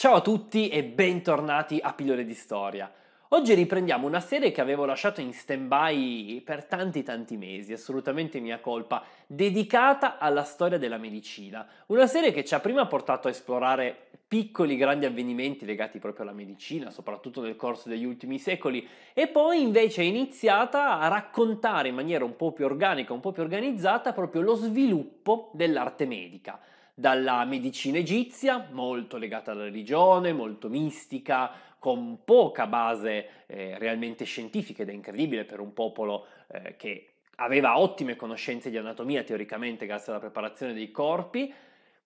Ciao a tutti e bentornati a Pillole di Storia. Oggi riprendiamo una serie che avevo lasciato in stand-by per tanti tanti mesi, assolutamente mia colpa, dedicata alla storia della medicina. Una serie che ci ha prima portato a esplorare piccoli grandi avvenimenti legati proprio alla medicina, soprattutto nel corso degli ultimi secoli, e poi invece è iniziata a raccontare in maniera un po' più organica, un po' più organizzata proprio lo sviluppo dell'arte medica dalla medicina egizia, molto legata alla religione, molto mistica, con poca base eh, realmente scientifica ed è incredibile per un popolo eh, che aveva ottime conoscenze di anatomia teoricamente grazie alla preparazione dei corpi.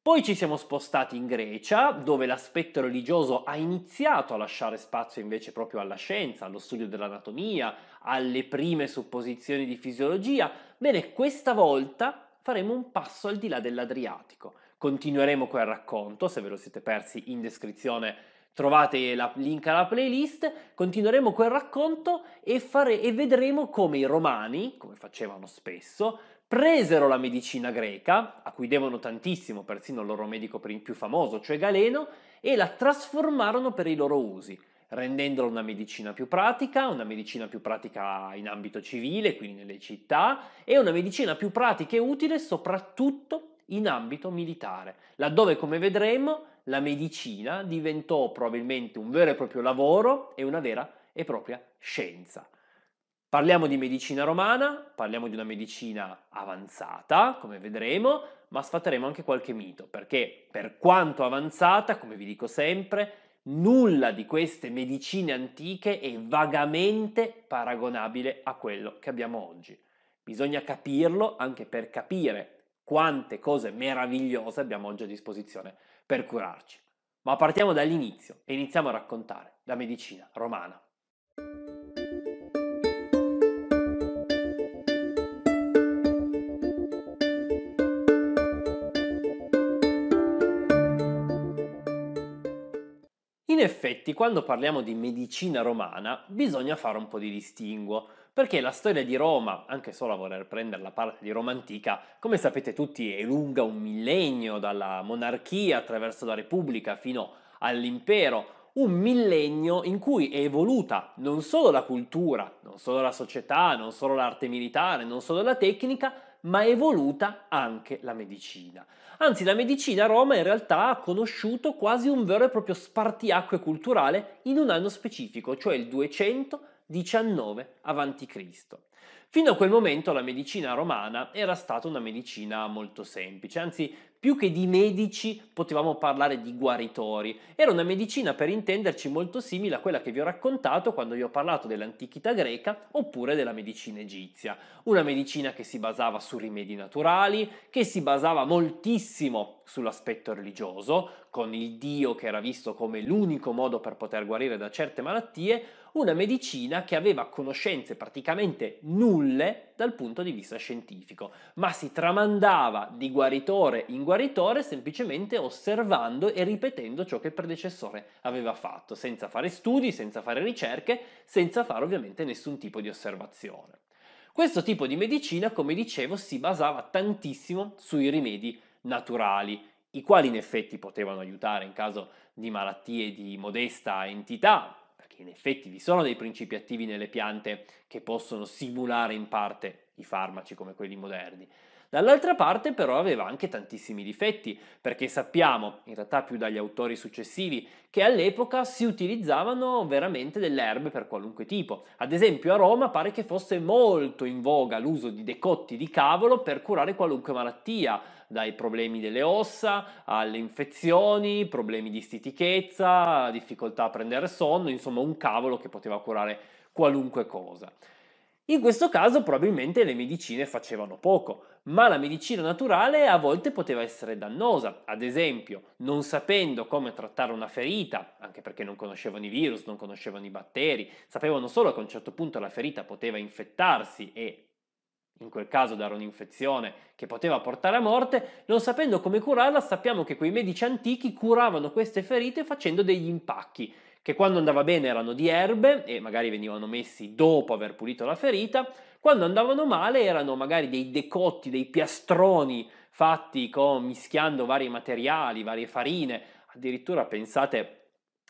Poi ci siamo spostati in Grecia, dove l'aspetto religioso ha iniziato a lasciare spazio invece proprio alla scienza, allo studio dell'anatomia, alle prime supposizioni di fisiologia. Bene, questa volta faremo un passo al di là dell'Adriatico continueremo quel racconto, se ve lo siete persi in descrizione trovate il link alla playlist, continueremo quel racconto e, fare, e vedremo come i romani, come facevano spesso, presero la medicina greca, a cui devono tantissimo persino il loro medico più famoso, cioè Galeno, e la trasformarono per i loro usi rendendola una medicina più pratica, una medicina più pratica in ambito civile, quindi nelle città, e una medicina più pratica e utile soprattutto in ambito militare, laddove come vedremo la medicina diventò probabilmente un vero e proprio lavoro e una vera e propria scienza. Parliamo di medicina romana, parliamo di una medicina avanzata, come vedremo, ma sfatteremo anche qualche mito, perché per quanto avanzata, come vi dico sempre, nulla di queste medicine antiche è vagamente paragonabile a quello che abbiamo oggi. Bisogna capirlo anche per capire quante cose meravigliose abbiamo oggi a disposizione per curarci. Ma partiamo dall'inizio e iniziamo a raccontare la medicina romana. In effetti, quando parliamo di medicina romana, bisogna fare un po' di distinguo perché la storia di Roma, anche solo a voler prendere la parte di Roma antica, come sapete tutti è lunga un millennio, dalla monarchia attraverso la Repubblica fino all'impero, un millennio in cui è evoluta non solo la cultura, non solo la società, non solo l'arte militare, non solo la tecnica, ma è evoluta anche la medicina. Anzi, la medicina a Roma in realtà ha conosciuto quasi un vero e proprio spartiacque culturale in un anno specifico, cioè il 200 19 a.C. Fino a quel momento la medicina romana era stata una medicina molto semplice, anzi più che di medici potevamo parlare di guaritori. Era una medicina per intenderci molto simile a quella che vi ho raccontato quando vi ho parlato dell'antichità greca oppure della medicina egizia. Una medicina che si basava su rimedi naturali, che si basava moltissimo sull'aspetto religioso, con il Dio che era visto come l'unico modo per poter guarire da certe malattie, una medicina che aveva conoscenze praticamente nulle dal punto di vista scientifico, ma si tramandava di guaritore in guaritore semplicemente osservando e ripetendo ciò che il predecessore aveva fatto, senza fare studi, senza fare ricerche, senza fare ovviamente nessun tipo di osservazione. Questo tipo di medicina, come dicevo, si basava tantissimo sui rimedi naturali, i quali in effetti potevano aiutare in caso di malattie di modesta entità, perché in effetti vi sono dei principi attivi nelle piante che possono simulare in parte i farmaci come quelli moderni. Dall'altra parte però aveva anche tantissimi difetti, perché sappiamo, in realtà più dagli autori successivi, che all'epoca si utilizzavano veramente delle erbe per qualunque tipo. Ad esempio a Roma pare che fosse molto in voga l'uso di decotti di cavolo per curare qualunque malattia, dai problemi delle ossa alle infezioni, problemi di stitichezza, difficoltà a prendere sonno, insomma un cavolo che poteva curare qualunque cosa. In questo caso probabilmente le medicine facevano poco, ma la medicina naturale a volte poteva essere dannosa. Ad esempio, non sapendo come trattare una ferita, anche perché non conoscevano i virus, non conoscevano i batteri, sapevano solo che a un certo punto la ferita poteva infettarsi e in quel caso da un'infezione che poteva portare a morte, non sapendo come curarla sappiamo che quei medici antichi curavano queste ferite facendo degli impacchi, che quando andava bene erano di erbe e magari venivano messi dopo aver pulito la ferita, quando andavano male erano magari dei decotti, dei piastroni fatti con, mischiando vari materiali, varie farine, addirittura pensate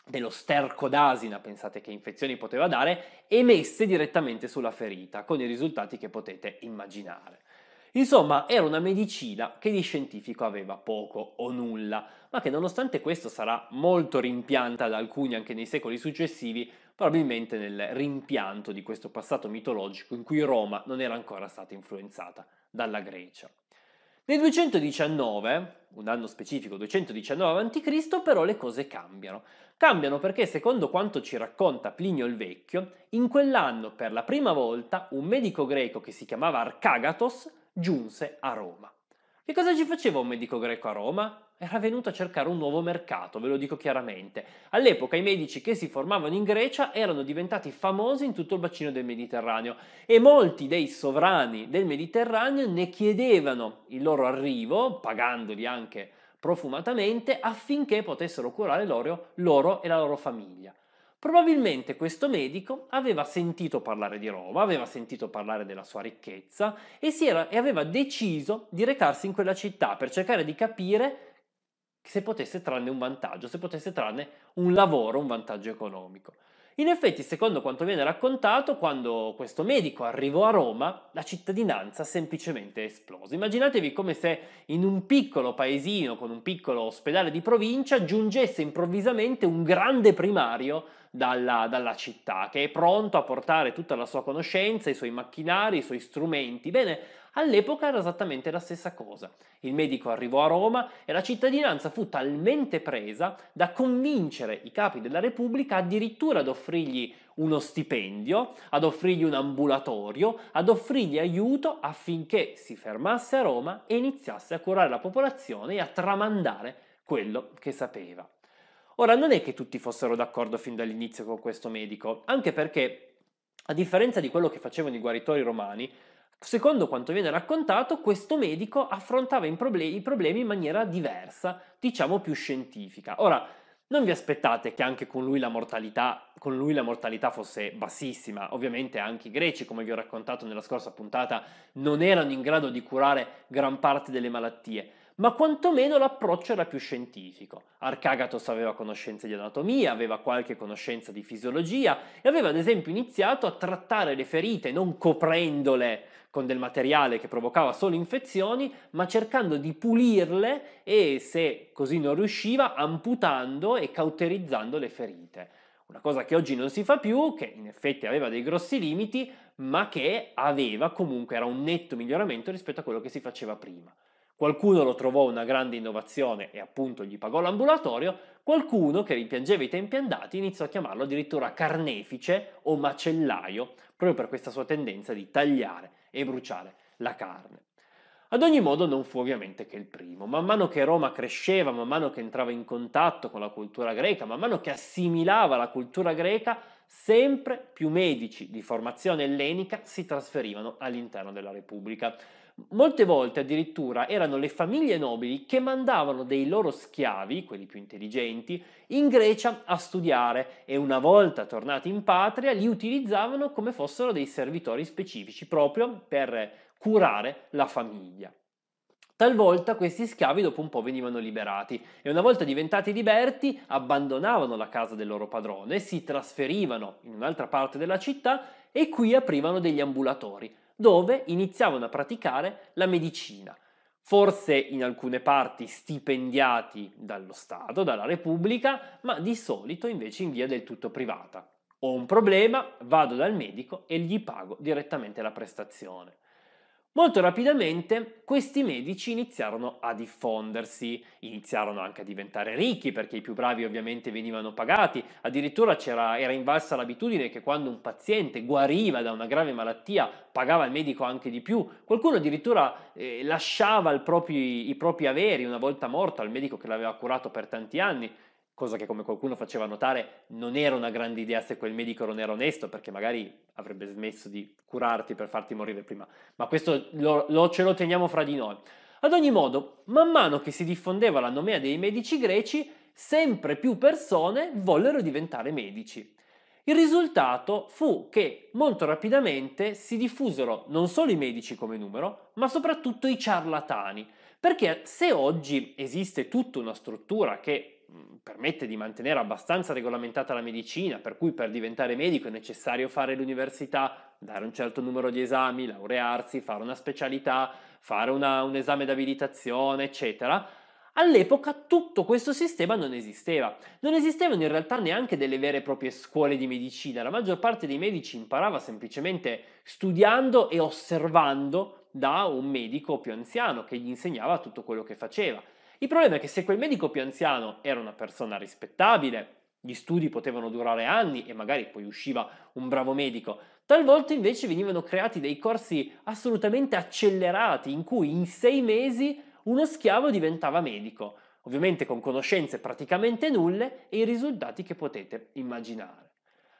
dello sterco d'asina, pensate che infezioni poteva dare, emesse direttamente sulla ferita, con i risultati che potete immaginare. Insomma, era una medicina che di scientifico aveva poco o nulla, ma che nonostante questo sarà molto rimpianta da alcuni anche nei secoli successivi, probabilmente nel rimpianto di questo passato mitologico in cui Roma non era ancora stata influenzata dalla Grecia. Nel 219, un anno specifico 219 a.C., però le cose cambiano, Cambiano perché, secondo quanto ci racconta Plinio il Vecchio, in quell'anno per la prima volta un medico greco che si chiamava Arcagatos giunse a Roma. Che cosa ci faceva un medico greco a Roma? Era venuto a cercare un nuovo mercato, ve lo dico chiaramente. All'epoca i medici che si formavano in Grecia erano diventati famosi in tutto il bacino del Mediterraneo e molti dei sovrani del Mediterraneo ne chiedevano il loro arrivo, pagandoli anche profumatamente affinché potessero curare loro, loro e la loro famiglia. Probabilmente questo medico aveva sentito parlare di Roma, aveva sentito parlare della sua ricchezza e, era, e, aveva deciso di recarsi in quella città per cercare di capire se potesse trarne un vantaggio, se potesse trarne un lavoro, un vantaggio economico. In effetti, secondo quanto viene raccontato, quando questo medico arrivò a Roma, la cittadinanza semplicemente esplose. Immaginatevi come se in un piccolo paesino, con un piccolo ospedale di provincia, giungesse improvvisamente un grande primario dalla, dalla, città, che è pronto a portare tutta la sua conoscenza, i suoi macchinari, i suoi strumenti. Bene, All'epoca era esattamente la stessa cosa. Il medico arrivò a Roma e la cittadinanza fu talmente presa da convincere i capi della Repubblica addirittura ad offrirgli uno stipendio, ad offrirgli un ambulatorio, ad offrirgli aiuto affinché si fermasse a Roma e iniziasse a curare la popolazione e a tramandare quello che sapeva. Ora, non è che tutti fossero d'accordo fin dall'inizio con questo medico, anche perché, a differenza di quello che facevano i guaritori romani, Secondo quanto viene raccontato, questo medico affrontava i problemi in maniera diversa, diciamo più scientifica. Ora, non vi aspettate che anche con lui, con lui la mortalità, fosse bassissima. Ovviamente anche i greci, come vi ho raccontato nella scorsa puntata, non erano in grado di curare gran parte delle malattie ma quantomeno l'approccio era più scientifico. Arcagatos aveva conoscenze di anatomia, aveva qualche conoscenza di fisiologia e aveva ad esempio iniziato a trattare le ferite non coprendole con del materiale che provocava solo infezioni, ma cercando di pulirle e, se così non riusciva, amputando e cauterizzando le ferite. Una cosa che oggi non si fa più, che in effetti aveva dei grossi limiti, ma che aveva comunque, era un netto miglioramento rispetto a quello che si faceva prima. Qualcuno lo trovò una grande innovazione e appunto gli pagò l'ambulatorio, qualcuno che rimpiangeva i tempi andati iniziò a chiamarlo addirittura carnefice o macellaio, proprio per questa sua tendenza di tagliare e bruciare la carne. Ad ogni modo non fu ovviamente che il primo. Man mano che Roma cresceva, man mano che entrava in contatto con la cultura greca, man mano che assimilava la cultura greca, sempre più medici di formazione ellenica si trasferivano all'interno della Repubblica. Molte volte addirittura erano le famiglie nobili che mandavano dei loro schiavi, quelli più intelligenti, in Grecia a studiare e una volta tornati in patria li utilizzavano come fossero dei servitori specifici proprio per curare la famiglia. Talvolta questi schiavi dopo un po' venivano liberati e una volta diventati liberti abbandonavano la casa del loro padrone, si trasferivano in un'altra parte della città e qui aprivano degli ambulatori dove iniziavano a praticare la medicina, forse in alcune parti stipendiati dallo Stato, dalla Repubblica, ma di solito invece in via del tutto privata. Ho un problema, vado dal medico e gli pago direttamente la prestazione. Molto rapidamente questi medici iniziarono a diffondersi, iniziarono anche a diventare ricchi perché i più bravi ovviamente venivano pagati, addirittura era invalsa l'abitudine che quando un paziente guariva da una grave malattia pagava il medico anche di più, qualcuno addirittura eh, lasciava propri, i propri averi una volta morto al medico che l'aveva curato per tanti anni, cosa che come qualcuno faceva notare non era una grande idea se quel medico non era onesto, perché magari avrebbe smesso di curarti per farti morire prima, ma questo lo, lo, ce lo teniamo fra di noi. Ad ogni modo, man mano che si diffondeva la nomea dei medici greci, sempre più persone vollero diventare medici. Il risultato fu che molto rapidamente si diffusero non solo i medici come numero, ma soprattutto i ciarlatani, perché se oggi esiste tutta una struttura che Mm, permette di mantenere abbastanza regolamentata la medicina, per cui per diventare medico è necessario fare l'università, dare un certo numero di esami, laurearsi, fare una specialità, fare una, un esame d'abilitazione, eccetera. All'epoca tutto questo sistema non esisteva. Non esistevano in realtà neanche delle vere e proprie scuole di medicina. La maggior parte dei medici imparava semplicemente studiando e osservando da un medico più anziano che gli insegnava tutto quello che faceva. Il problema è che se quel medico più anziano era una persona rispettabile, gli studi potevano durare anni e magari poi usciva un bravo medico. Talvolta invece venivano creati dei corsi assolutamente accelerati in cui in sei mesi uno schiavo diventava medico, ovviamente con conoscenze praticamente nulle e i risultati che potete immaginare.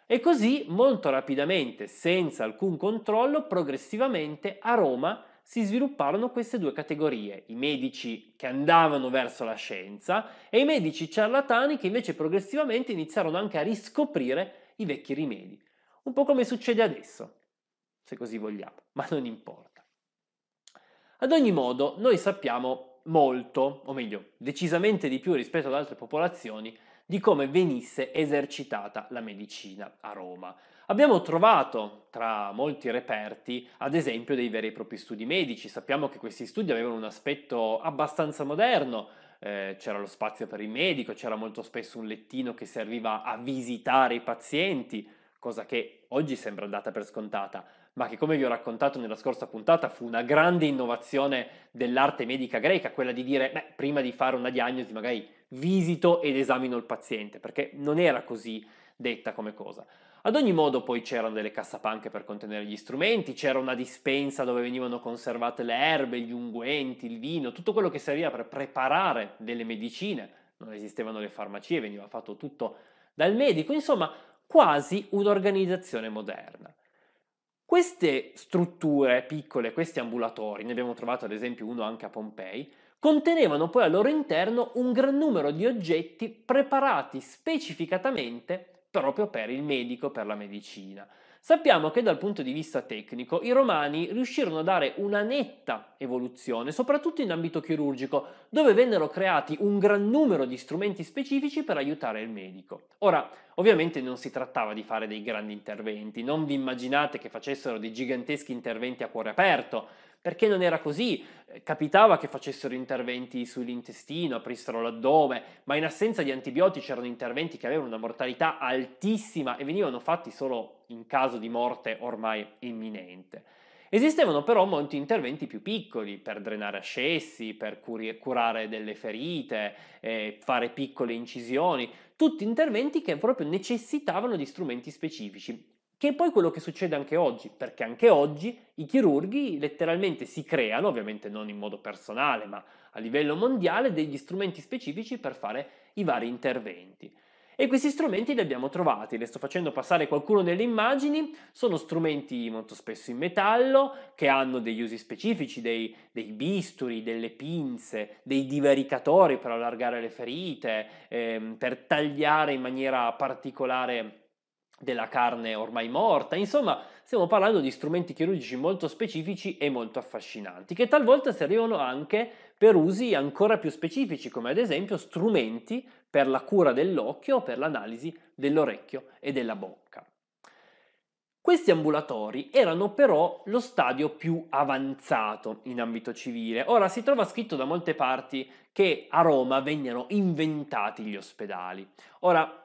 E così molto rapidamente, senza alcun controllo, progressivamente a Roma si svilupparono queste due categorie, i medici che andavano verso la scienza e i medici ciarlatani che invece progressivamente iniziarono anche a riscoprire i vecchi rimedi, un po' come succede adesso, se così vogliamo, ma non importa. Ad ogni modo, noi sappiamo molto, o meglio, decisamente di più rispetto ad altre popolazioni, di come venisse esercitata la medicina a Roma. Abbiamo trovato tra molti reperti, ad esempio, dei veri e propri studi medici. Sappiamo che questi studi avevano un aspetto abbastanza moderno, eh, c'era lo spazio per il medico, c'era molto spesso un lettino che serviva a visitare i pazienti, cosa che oggi sembra data per scontata, ma che come vi ho raccontato nella scorsa puntata fu una grande innovazione dell'arte medica greca, quella di dire, beh, prima di fare una diagnosi magari visito ed esamino il paziente, perché non era così detta come cosa. Ad ogni modo poi c'erano delle cassapanche per contenere gli strumenti, c'era una dispensa dove venivano conservate le erbe, gli unguenti, il vino, tutto quello che serviva per preparare delle medicine. Non esistevano le farmacie, veniva fatto tutto dal medico, insomma quasi un'organizzazione moderna. Queste strutture piccole, questi ambulatori, ne abbiamo trovato ad esempio uno anche a Pompei, contenevano poi al loro interno un gran numero di oggetti preparati specificatamente proprio per il medico, per la medicina. Sappiamo che dal punto di vista tecnico i romani riuscirono a dare una netta evoluzione, soprattutto in ambito chirurgico, dove vennero creati un gran numero di strumenti specifici per aiutare il medico. Ora, ovviamente non si trattava di fare dei grandi interventi, non vi immaginate che facessero dei giganteschi interventi a cuore aperto, perché non era così. Eh, capitava che facessero interventi sull'intestino, aprissero l'addome, ma in assenza di antibiotici erano interventi che avevano una mortalità altissima e venivano fatti solo in caso di morte ormai imminente. Esistevano però molti interventi più piccoli per drenare ascessi, per curi- curare delle ferite, eh, fare piccole incisioni, tutti interventi che proprio necessitavano di strumenti specifici che è poi quello che succede anche oggi, perché anche oggi i chirurghi letteralmente si creano, ovviamente non in modo personale, ma a livello mondiale, degli strumenti specifici per fare i vari interventi. E questi strumenti li abbiamo trovati, le sto facendo passare qualcuno nelle immagini, sono strumenti molto spesso in metallo che hanno degli usi specifici, dei, dei bisturi, delle pinze, dei divaricatori per allargare le ferite, ehm, per tagliare in maniera particolare della carne ormai morta, insomma stiamo parlando di strumenti chirurgici molto specifici e molto affascinanti, che talvolta servivano anche per usi ancora più specifici, come ad esempio strumenti per la cura dell'occhio o per l'analisi dell'orecchio e della bocca. Questi ambulatori erano però lo stadio più avanzato in ambito civile. Ora si trova scritto da molte parti che a Roma vennero inventati gli ospedali. Ora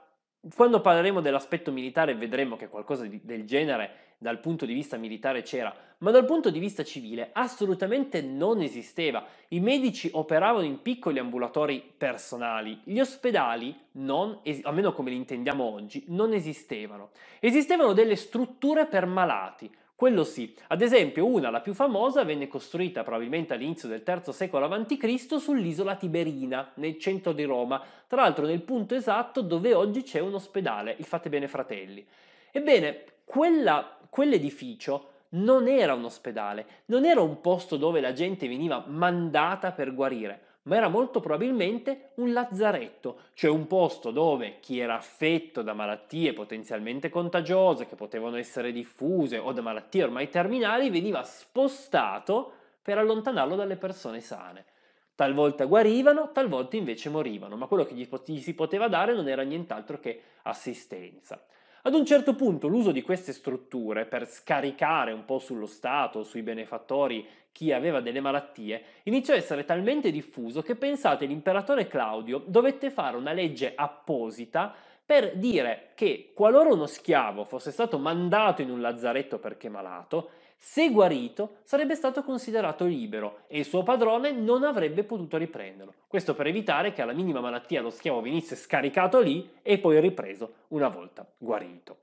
quando parleremo dell'aspetto militare vedremo che qualcosa di, del genere dal punto di vista militare c'era, ma dal punto di vista civile assolutamente non esisteva. I medici operavano in piccoli ambulatori personali, gli ospedali, non, almeno come li intendiamo oggi, non esistevano. Esistevano delle strutture per malati, quello sì. Ad esempio, una, la più famosa, venne costruita probabilmente all'inizio del III secolo a.C. sull'isola Tiberina, nel centro di Roma, tra l'altro nel punto esatto dove oggi c'è un ospedale, il Fate Bene Fratelli. Ebbene, quella, quell'edificio non era un ospedale, non era un posto dove la gente veniva mandata per guarire, ma era molto probabilmente un lazzaretto, cioè un posto dove chi era affetto da malattie potenzialmente contagiose che potevano essere diffuse o da malattie ormai terminali veniva spostato per allontanarlo dalle persone sane. Talvolta guarivano, talvolta invece morivano, ma quello che gli si poteva dare non era nient'altro che assistenza. Ad un certo punto l'uso di queste strutture per scaricare un po' sullo Stato, sui benefattori, chi aveva delle malattie, iniziò a essere talmente diffuso che pensate l'imperatore Claudio dovette fare una legge apposita per dire che qualora uno schiavo fosse stato mandato in un lazzaretto perché malato, se guarito, sarebbe stato considerato libero e il suo padrone non avrebbe potuto riprenderlo. Questo per evitare che alla minima malattia lo schiavo venisse scaricato lì e poi ripreso una volta guarito.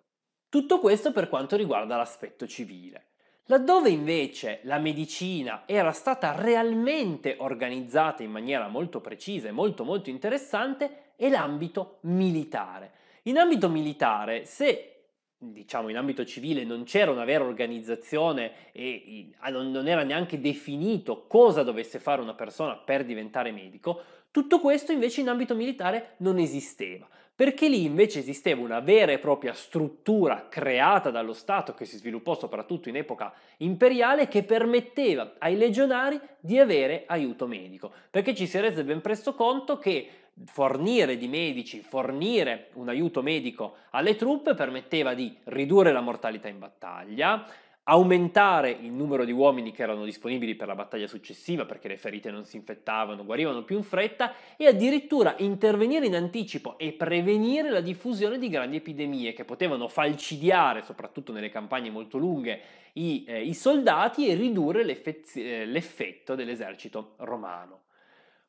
Tutto questo per quanto riguarda l'aspetto civile. Laddove invece la medicina era stata realmente organizzata in maniera molto precisa e molto molto interessante è l'ambito militare. In ambito militare, se diciamo in ambito civile non c'era una vera organizzazione e non era neanche definito cosa dovesse fare una persona per diventare medico, tutto questo invece in ambito militare non esisteva perché lì invece esisteva una vera e propria struttura creata dallo Stato che si sviluppò soprattutto in epoca imperiale che permetteva ai legionari di avere aiuto medico, perché ci si rese ben presto conto che fornire di medici, fornire un aiuto medico alle truppe permetteva di ridurre la mortalità in battaglia, aumentare il numero di uomini che erano disponibili per la battaglia successiva perché le ferite non si infettavano, guarivano più in fretta e addirittura intervenire in anticipo e prevenire la diffusione di grandi epidemie che potevano falcidiare, soprattutto nelle campagne molto lunghe, i, eh, i soldati e ridurre eh, l'effetto dell'esercito romano.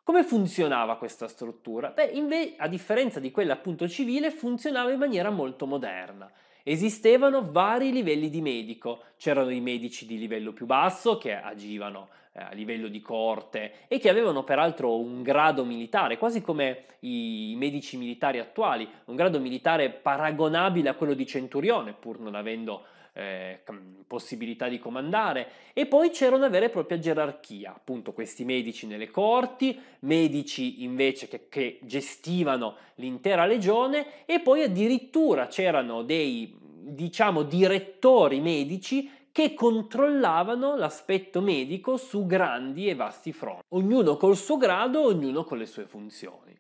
Come funzionava questa struttura? Beh, a differenza di quella appunto civile, funzionava in maniera molto moderna. Esistevano vari livelli di medico, c'erano i medici di livello più basso che agivano eh, a livello di corte e che avevano peraltro un grado militare, quasi come i medici militari attuali, un grado militare paragonabile a quello di centurione, pur non avendo eh, possibilità di comandare e poi c'era una vera e propria gerarchia, appunto questi medici nelle corti, medici invece che, che gestivano l'intera legione e poi addirittura c'erano dei diciamo direttori medici che controllavano l'aspetto medico su grandi e vasti fronti, ognuno col suo grado, ognuno con le sue funzioni.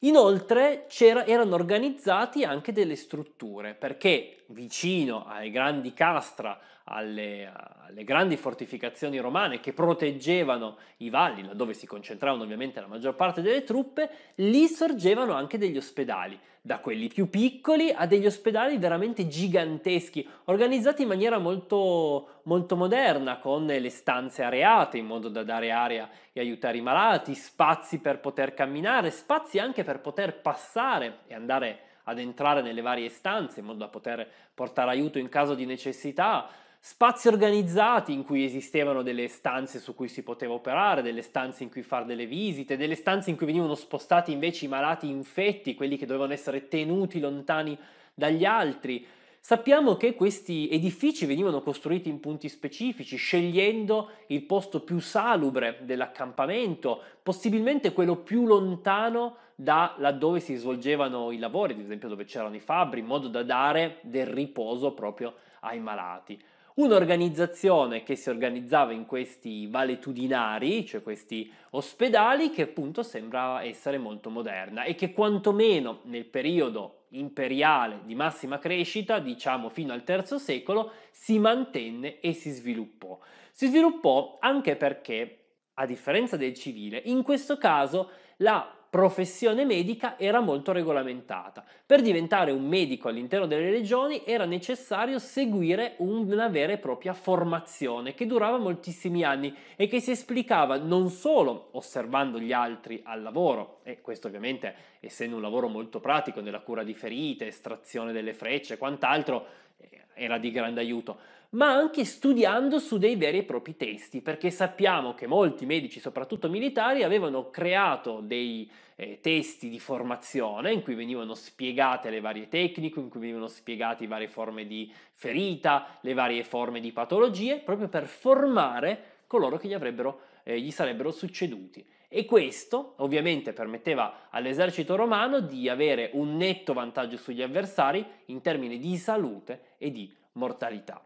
Inoltre erano organizzati anche delle strutture perché vicino ai grandi castra, alle, alle, grandi fortificazioni romane che proteggevano i valli, laddove si concentravano ovviamente la maggior parte delle truppe, lì sorgevano anche degli ospedali, da quelli più piccoli a degli ospedali veramente giganteschi, organizzati in maniera molto, molto moderna, con le stanze areate in modo da dare aria e aiutare i malati, spazi per poter camminare, spazi anche per poter passare e andare ad entrare nelle varie stanze in modo da poter portare aiuto in caso di necessità, spazi organizzati in cui esistevano delle stanze su cui si poteva operare, delle stanze in cui fare delle visite, delle stanze in cui venivano spostati invece i malati infetti, quelli che dovevano essere tenuti lontani dagli altri. Sappiamo che questi edifici venivano costruiti in punti specifici, scegliendo il posto più salubre dell'accampamento, possibilmente quello più lontano da laddove si svolgevano i lavori, ad esempio dove c'erano i fabbri, in modo da dare del riposo proprio ai malati un'organizzazione che si organizzava in questi valetudinari, cioè questi ospedali, che appunto sembrava essere molto moderna e che quantomeno nel periodo imperiale di massima crescita, diciamo fino al III secolo, si mantenne e si sviluppò. Si sviluppò anche perché, a differenza del civile, in questo caso la professione medica era molto regolamentata. Per diventare un medico all'interno delle regioni era necessario seguire una vera e propria formazione che durava moltissimi anni e che si esplicava non solo osservando gli altri al lavoro, e questo ovviamente essendo un lavoro molto pratico nella cura di ferite, estrazione delle frecce e quant'altro, eh, era di grande aiuto, ma anche studiando su dei veri e propri testi, perché sappiamo che molti medici, soprattutto militari, avevano creato dei eh, testi di formazione in cui venivano spiegate le varie tecniche, in cui venivano spiegate le varie forme di ferita, le varie forme di patologie, proprio per formare coloro che gli, avrebbero, eh, gli sarebbero succeduti. E questo ovviamente permetteva all'esercito romano di avere un netto vantaggio sugli avversari in termini di salute e di mortalità.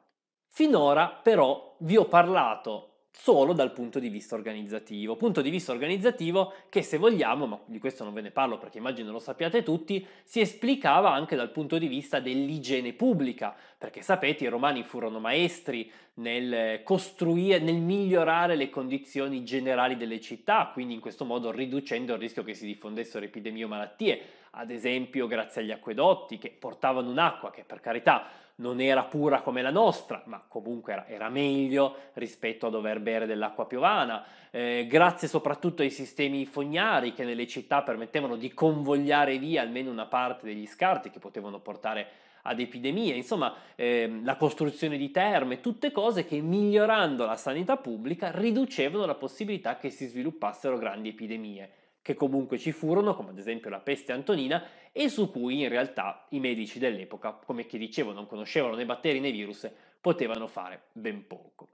Finora però vi ho parlato solo dal punto di vista organizzativo, punto di vista organizzativo che se vogliamo, ma di questo non ve ne parlo perché immagino lo sappiate tutti, si esplicava anche dal punto di vista dell'igiene pubblica, perché sapete i romani furono maestri nel costruire, nel migliorare le condizioni generali delle città, quindi in questo modo riducendo il rischio che si diffondessero epidemie o malattie, ad esempio grazie agli acquedotti che portavano un'acqua che per carità non era pura come la nostra, ma comunque era, era meglio rispetto a dover bere dell'acqua piovana, eh, grazie soprattutto ai sistemi fognari che nelle città permettevano di convogliare via almeno una parte degli scarti che potevano portare ad epidemie, insomma ehm, la costruzione di terme, tutte cose che migliorando la sanità pubblica riducevano la possibilità che si sviluppassero grandi epidemie che comunque ci furono, come ad esempio la peste antonina, e su cui in realtà i medici dell'epoca, come che dicevo non conoscevano né batteri né virus, potevano fare ben poco.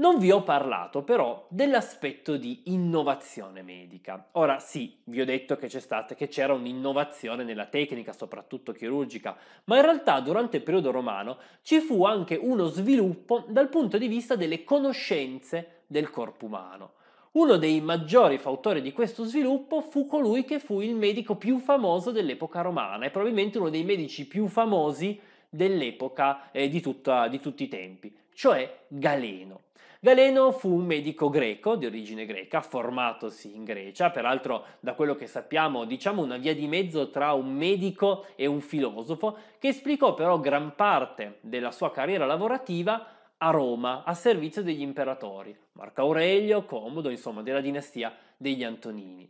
Non vi ho parlato però dell'aspetto di innovazione medica. Ora sì, vi ho detto che, stata, che c'era un'innovazione nella tecnica, soprattutto chirurgica, ma in realtà durante il periodo romano ci fu anche uno sviluppo dal punto di vista delle conoscenze del corpo umano. Uno dei maggiori fautori di questo sviluppo fu colui che fu il medico più famoso dell'epoca romana e probabilmente uno dei medici più famosi dell'epoca eh, di, tutta, di tutti i tempi, cioè Galeno. Galeno fu un medico greco di origine greca, formatosi in Grecia, peraltro da quello che sappiamo diciamo una via di mezzo tra un medico e un filosofo, che esplicò però gran parte della sua carriera lavorativa a Roma, a servizio degli imperatori. Marco Aurelio, Comodo, insomma, della dinastia degli Antonini.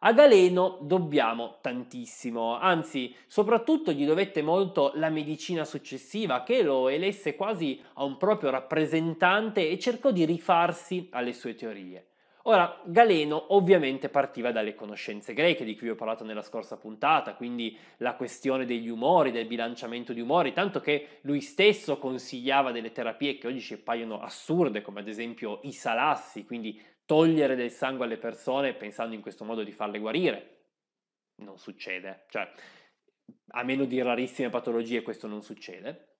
A Galeno dobbiamo tantissimo, anzi soprattutto gli dovette molto la medicina successiva che lo elesse quasi a un proprio rappresentante e cercò di rifarsi alle sue teorie. Ora, Galeno ovviamente partiva dalle conoscenze greche di cui vi ho parlato nella scorsa puntata, quindi la questione degli umori, del bilanciamento di umori, tanto che lui stesso consigliava delle terapie che oggi ci appaiono assurde, come ad esempio i salassi, quindi togliere del sangue alle persone pensando in questo modo di farle guarire. Non succede, cioè a meno di rarissime patologie questo non succede.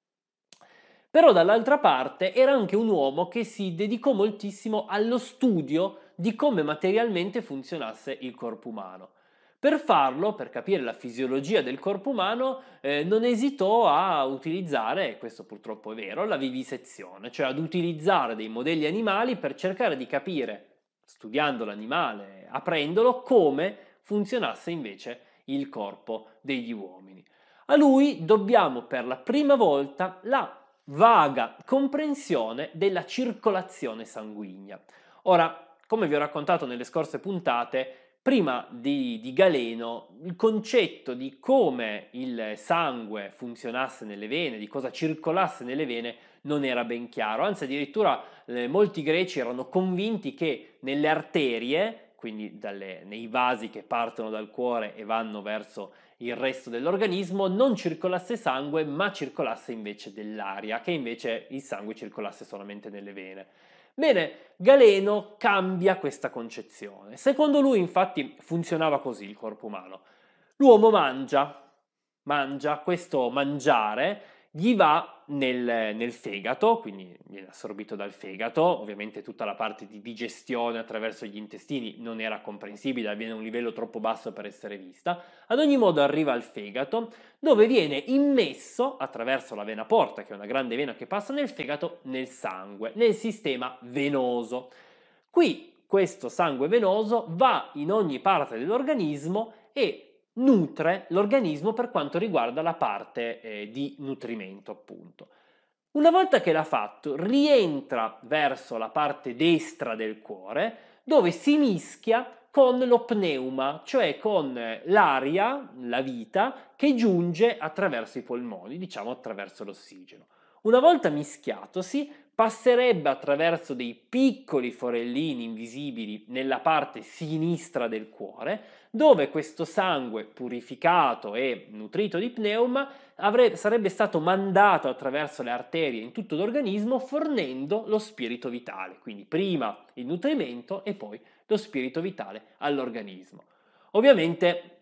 Però dall'altra parte era anche un uomo che si dedicò moltissimo allo studio di come materialmente funzionasse il corpo umano. Per farlo, per capire la fisiologia del corpo umano, eh, non esitò a utilizzare, e questo purtroppo è vero, la vivisezione, cioè ad utilizzare dei modelli animali per cercare di capire, studiando l'animale, aprendolo, come funzionasse invece il corpo degli uomini. A lui dobbiamo per la prima volta la vaga comprensione della circolazione sanguigna. Ora, come vi ho raccontato nelle scorse puntate, prima di, di Galeno il concetto di come il sangue funzionasse nelle vene, di cosa circolasse nelle vene, non era ben chiaro, anzi addirittura eh, molti greci erano convinti che nelle arterie quindi dalle, nei vasi che partono dal cuore e vanno verso il resto dell'organismo, non circolasse sangue, ma circolasse invece dell'aria, che invece il sangue circolasse solamente nelle vene. Bene, Galeno cambia questa concezione. Secondo lui infatti funzionava così il corpo umano. L'uomo mangia, mangia, questo mangiare gli va nel, nel, fegato, quindi viene assorbito dal fegato, ovviamente tutta la parte di digestione attraverso gli intestini non era comprensibile, avviene a un livello troppo basso per essere vista, ad ogni modo arriva al fegato dove viene immesso attraverso la vena porta, che è una grande vena che passa nel fegato, nel sangue, nel sistema venoso. Qui questo sangue venoso va in ogni parte dell'organismo e nutre l'organismo per quanto riguarda la parte eh, di nutrimento, appunto. Una volta che l'ha fatto, rientra verso la parte destra del cuore, dove si mischia con lo pneuma, cioè con l'aria, la vita, che giunge attraverso i polmoni, diciamo attraverso l'ossigeno. Una volta mischiatosi, passerebbe attraverso dei piccoli forellini invisibili nella parte sinistra del cuore, dove questo sangue purificato e nutrito di pneuma avrebbe, sarebbe stato mandato attraverso le arterie in tutto l'organismo fornendo lo spirito vitale, quindi prima il nutrimento e poi lo spirito vitale all'organismo. Ovviamente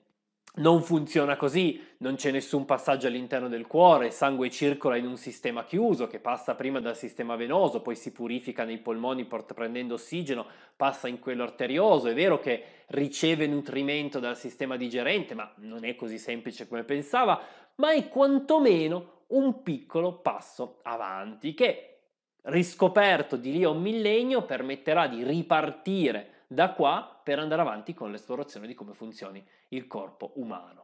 non funziona così, non c'è nessun passaggio all'interno del cuore, il sangue circola in un sistema chiuso che passa prima dal sistema venoso, poi si purifica nei polmoni prendendo ossigeno, passa in quello arterioso, è vero che riceve nutrimento dal sistema digerente, ma non è così semplice come pensava, ma è quantomeno un piccolo passo avanti che, riscoperto di lì a un millennio, permetterà di ripartire da qua per andare avanti con l'esplorazione di come funzioni il corpo umano.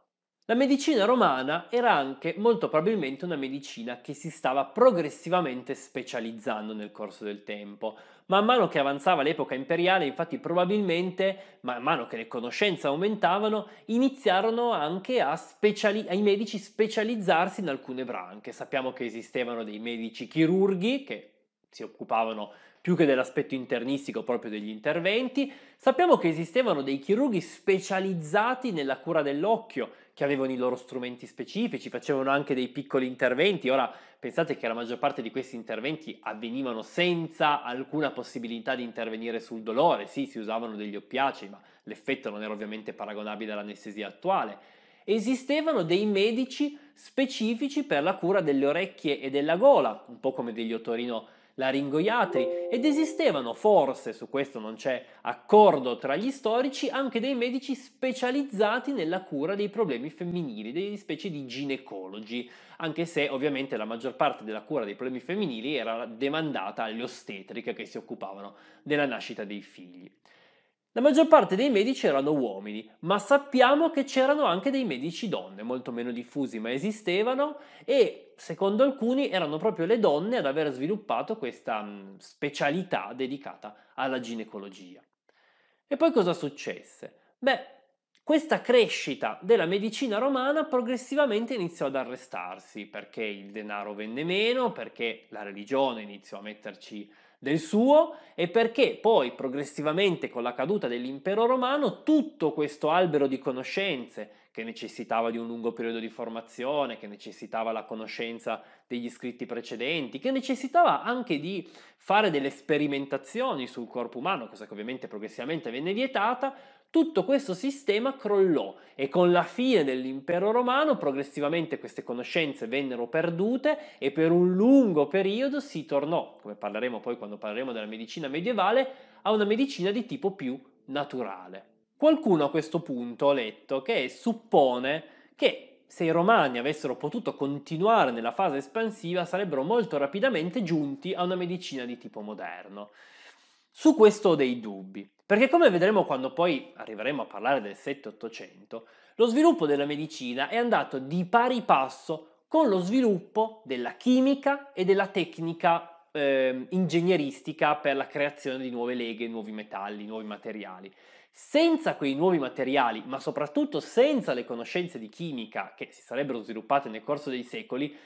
La medicina romana era anche molto probabilmente una medicina che si stava progressivamente specializzando nel corso del tempo. Man mano che avanzava l'epoca imperiale, infatti probabilmente, man mano che le conoscenze aumentavano, iniziarono anche speciali- ai medici specializzarsi in alcune branche. Sappiamo che esistevano dei medici chirurghi che si occupavano più che dell'aspetto internistico proprio degli interventi, sappiamo che esistevano dei chirurghi specializzati nella cura dell'occhio, che avevano i loro strumenti specifici, facevano anche dei piccoli interventi. Ora pensate che la maggior parte di questi interventi avvenivano senza alcuna possibilità di intervenire sul dolore, sì, si usavano degli oppiaci, ma l'effetto non era ovviamente paragonabile all'anestesia attuale esistevano dei medici specifici per la cura delle orecchie e della gola, un po' come degli otorino laringoiatri ed esistevano forse, su questo non c'è accordo tra gli storici, anche dei medici specializzati nella cura dei problemi femminili, dei specie di ginecologi, anche se ovviamente la maggior parte della cura dei problemi femminili era demandata alle ostetriche che si occupavano della nascita dei figli. La maggior parte dei medici erano uomini, ma sappiamo che c'erano anche dei medici donne, molto meno diffusi ma esistevano e secondo alcuni erano proprio le donne ad aver sviluppato questa mm, specialità dedicata alla ginecologia. E poi cosa successe? Beh, questa crescita della medicina romana progressivamente iniziò ad arrestarsi perché il denaro venne meno, perché la religione iniziò a metterci del suo e perché poi progressivamente con la caduta dell'impero romano tutto questo albero di conoscenze che necessitava di un lungo periodo di formazione, che necessitava la conoscenza degli scritti precedenti, che necessitava anche di fare delle sperimentazioni sul corpo umano, cosa che ovviamente progressivamente venne vietata, tutto questo sistema crollò e con la fine dell'impero romano progressivamente queste conoscenze vennero perdute e per un lungo periodo si tornò, come parleremo poi quando parleremo della medicina medievale, a una medicina di tipo più naturale. Qualcuno a questo punto ha letto che suppone che se i romani avessero potuto continuare nella fase espansiva sarebbero molto rapidamente giunti a una medicina di tipo moderno. Su questo ho dei dubbi. Perché come vedremo quando poi arriveremo a parlare del 7-800, lo sviluppo della medicina è andato di pari passo con lo sviluppo della chimica e della tecnica eh, ingegneristica per la creazione di nuove leghe, nuovi metalli, nuovi materiali. Senza quei nuovi materiali, ma soprattutto senza le conoscenze di chimica che si sarebbero sviluppate nel corso dei secoli,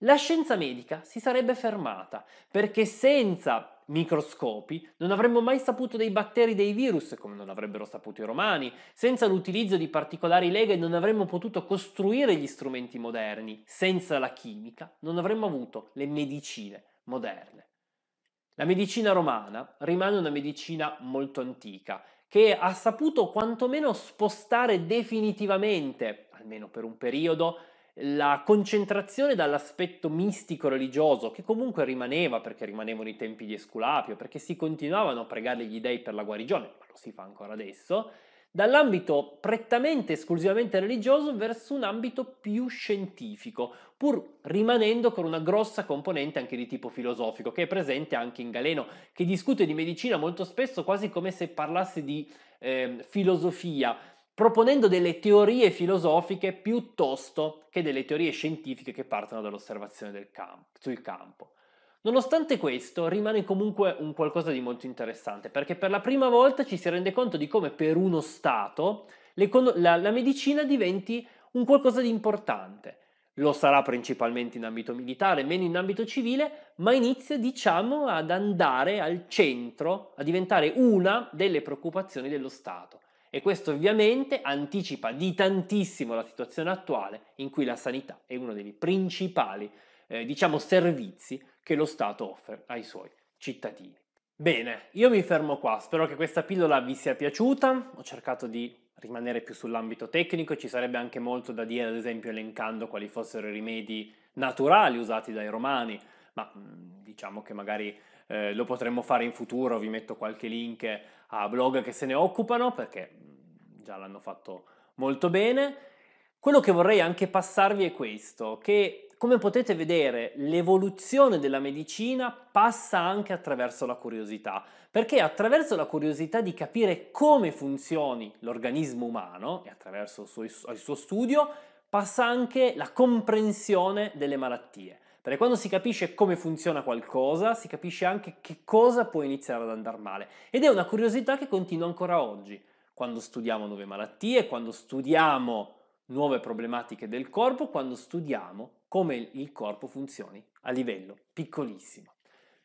la scienza medica si sarebbe fermata, perché senza microscopi, non avremmo mai saputo dei batteri e dei virus, come non avrebbero saputo i romani, senza l'utilizzo di particolari leghe non avremmo potuto costruire gli strumenti moderni, senza la chimica non avremmo avuto le medicine moderne. La medicina romana rimane una medicina molto antica, che ha saputo quantomeno spostare definitivamente, almeno per un periodo, la concentrazione dall'aspetto mistico religioso, che comunque rimaneva perché rimanevano i tempi di Esculapio, perché si continuavano a pregare gli dei per la guarigione, ma lo si fa ancora adesso, dall'ambito prettamente esclusivamente religioso verso un ambito più scientifico, pur rimanendo con una grossa componente anche di tipo filosofico, che è presente anche in Galeno, che discute di medicina molto spesso quasi come se parlasse di eh, filosofia proponendo delle teorie filosofiche piuttosto che delle teorie scientifiche che partono dall'osservazione campo, sul campo. Nonostante questo, rimane comunque un qualcosa di molto interessante, perché per la prima volta ci si rende conto di come per uno Stato la, la medicina diventi un qualcosa di importante. Lo sarà principalmente in ambito militare, meno in ambito civile, ma inizia, diciamo, ad andare al centro, a diventare una delle preoccupazioni dello Stato e questo ovviamente anticipa di tantissimo la situazione attuale in cui la sanità è uno dei principali eh, diciamo servizi che lo Stato offre ai suoi cittadini. Bene, io mi fermo qua, spero che questa pillola vi sia piaciuta, ho cercato di rimanere più sull'ambito tecnico, ci sarebbe anche molto da dire, ad esempio elencando quali fossero i rimedi naturali usati dai romani, ma mm, diciamo che magari eh, lo potremmo fare in futuro, vi metto qualche link a blog che se ne occupano perché già l'hanno fatto molto bene. Quello che vorrei anche passarvi è questo, che come potete vedere l'evoluzione della medicina passa anche attraverso la curiosità, perché attraverso la curiosità di capire come funzioni l'organismo umano e attraverso il suo, il suo studio passa anche la comprensione delle malattie. Perché quando si capisce come funziona qualcosa, si capisce anche che cosa può iniziare ad andare male. Ed è una curiosità che continua ancora oggi quando studiamo nuove malattie, quando studiamo nuove problematiche del corpo, quando studiamo come il corpo funzioni a livello piccolissimo.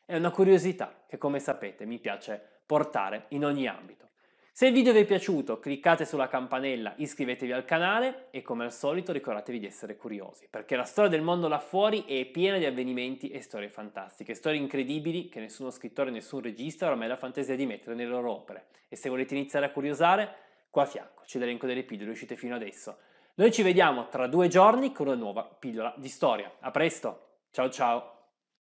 È una curiosità che, come sapete, mi piace portare in ogni ambito. Se il video vi è piaciuto cliccate sulla campanella, iscrivetevi al canale e come al solito ricordatevi di essere curiosi, perché la storia del mondo là fuori è piena di avvenimenti e storie fantastiche, storie incredibili che nessuno scrittore, nessun regista ha ormai la fantasia di mettere nelle loro opere. E se volete iniziare a curiosare, qua a fianco c'è l'elenco delle pillole uscite fino adesso. Noi ci vediamo tra due giorni con una nuova pillola di storia. A presto, ciao ciao!